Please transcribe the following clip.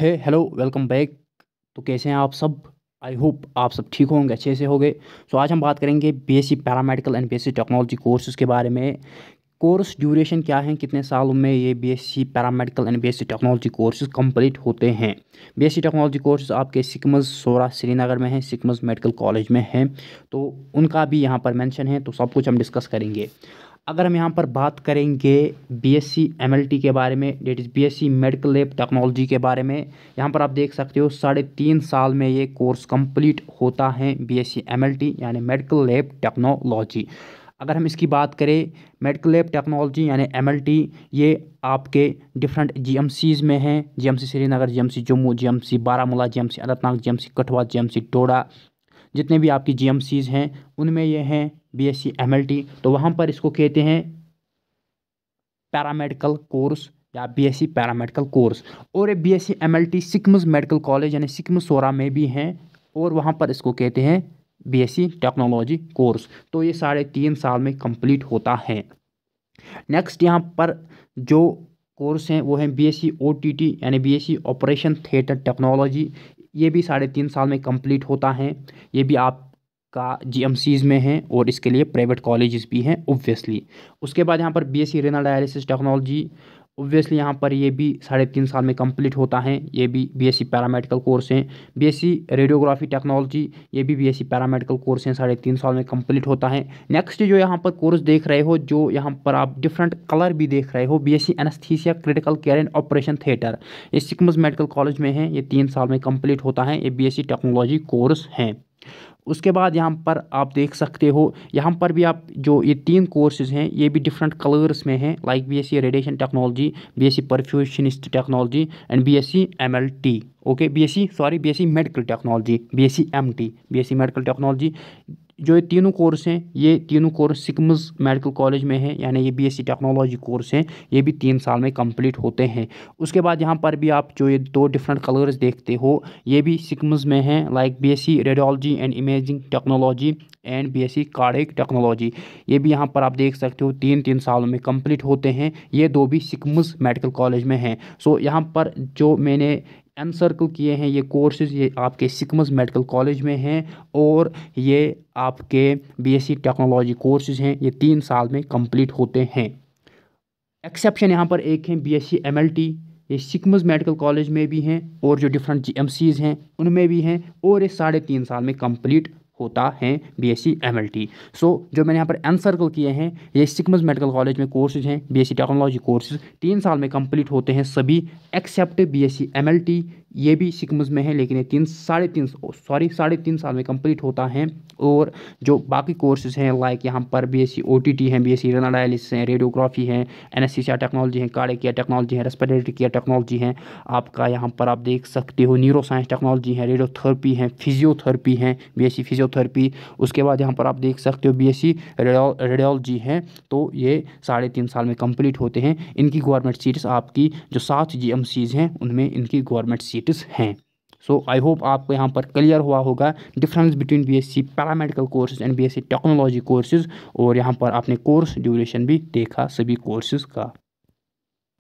है hello welcome back तो कैसे हैं आप सब आई होप आप सब ठीक होंगे अच्छे से होंगे सो so, आज हम बात करेंगे BSc paramedical and BSc technology courses के बारे में कोर्स ड्यूरेशन क्या है कितने सालों में ये BSc paramedical and BSc technology courses complete होते हैं बीएससी टेक्नोलॉजी कोर्सेज आपके सिकमज सोरा श्रीनगर में हैं सिकमज मेडिकल कॉलेज में हैं तो उनका भी यहाँ पर मैंशन है तो सब कुछ हम डिस्कस करेंगे अगर हम यहाँ पर बात करेंगे B S C M L T के बारे में that is B S C medical lab technology के बारे में यहाँ पर आप देख सकते हो साढ़े तीन साल में ये कोर्स कंप्लीट होता है B S C M L T यानी मेडिकल लैब टेक्नोलॉजी अगर हम इसकी बात करें मेडिकल लैब टेक्नोलॉजी यानी एम ये आपके डिफरेंट जी में हैं G Srinagar G M C Jammu G M C Baramulla G M C Anantnag G M C Kathua G M C Doda जितने भी आपकी जी एम सीज़ हैं उनमें ये हैं B S C M L T तो वहाँ पर इसको कहते हैं पैरामेडिकल कोर्स या B S C paramedical course और ये B S C M L T SKIMS medical college यानी सिकमस सोरा में भी हैं और वहाँ पर इसको कहते हैं B S C technology course तो ये साढ़े तीन साल में कंप्लीट होता है नेक्स्ट यहाँ पर जो कोर्स हैं वो हैं B S C O T T यानी B S C operation theatre technology ये भी साढ़े तीन साल में कंप्लीट होता है ये भी आपका जी में है और इसके लिए प्राइवेट कॉलेजेस भी हैं ओब्वियसली उसके बाद यहाँ पर C renal dialysis technology obviously यहाँ पर ये भी साढ़े तीन साल में कंप्लीट होता है ये भी बीएससी पैरामेडिकल कोर्स हैं बीएससी रेडियोग्राफी टेक्नोलॉजी ये भी बीएससी पैरामेडिकल कोर्स हैं साढ़े तीन साल में कंप्लीट होता है नेक्स्ट जो यहाँ पर कोर्स देख रहे हो जो यहाँ पर आप डिफरेंट कलर भी देख रहे हो C anaesthesia critical care and operation theatre ये सिकम्स मेडिकल कॉलेज में है ये तीन साल में कम्प्लीट होता है ये सी टेक्नोलॉजी कोर्स हैं उसके बाद यहाँ पर आप देख सकते हो यहाँ पर भी आप जो ये तीन कोर्सेज हैं ये भी डिफरेंट कलर्स में हैं like BSc radiation technology BSc perfusionist technology and BSc MLT okay BSc sorry BSc medical technology BSc MT BSc medical technology जो ये तीनों कोर्स हैं ये तीनों कोर्स सिकम्स मेडिकल कॉलेज में है यानी ये बीएससी टेक्नोलॉजी कोर्स हैं ये भी तीन साल में कंप्लीट होते हैं उसके बाद यहाँ पर भी आप जो ये दो डिफरेंट कलर्स देखते हो ये भी सिकम्स में हैं like BSc radiology and imaging technology and B S C cardiac technology ये भी यहाँ पर आप देख सकते हो तीन तीन सालों में कम्प्लीट होते हैं ये दो भी सिकम्स मेडिकल कॉलेज में हैं सो यहाँ पर जो मैंने एम सर्कल किए हैं ये कोर्सेज ये आपके सिकमस मेडिकल कॉलेज में हैं और ये आपके बीएससी टेक्नोलॉजी कोर्सेज हैं ये तीन साल में कंप्लीट होते हैं एक्सेप्शन यहाँ पर एक है B S C M L T ये सिकमस मेडिकल कॉलेज में भी हैं और जो डिफरेंट जी एम सीज़ हैं उनमें भी हैं और ये साढ़े तीन साल में कम्प्लीट होता है बी एस सी सो जो मैंने यहाँ पर एन सर्कल किए हैं ये सिकमस मेडिकल कॉलेज में कोर्सेज हैं B S C technology courses तीन साल में कंप्लीट होते हैं सभी एक्सेप्ट बी एस सी ये भी सिकम्स में है लेकिन ये तीन साढ़े तीन सॉरी साढ़े तीन साल में कंप्लीट होता है और जो बाकी कोर्सेज हैं लाइक यहाँ पर B S C O T T हैं B S C renal dialysis हैं रेडियोग्राफी है एन एस सी टेक्नोलॉजी है कार्डिक केयर टेक्नोलॉजी है रेस्पिरेटरी केयर टेक्नोलॉजी है आपका यहाँ पर आप देख सकते हो न्यूरो साइंस टेक्नोलॉजी है रेडियोथेरेपी है फिजियोथेरेपी है बी एस सी फिजियोथेरेपी उसके बाद यहाँ पर आप देख सकते हो बी एस सी रेडियोलॉजी है तो ये साढ़े तीन साल में कम्प्लीट होते हैं इनकी गवर्नमेंट सीट्स आपकी जो सात जी एम सीज़ हैं उनमें इनकी गवर्नमेंट सीट सीट्स हैं सो आई होप आपको यहाँ पर क्लियर हुआ होगा difference between B S C paramedical courses and B S C technology courses और यहाँ पर आपने कोर्स ड्यूरेशन भी देखा सभी कोर्सेज का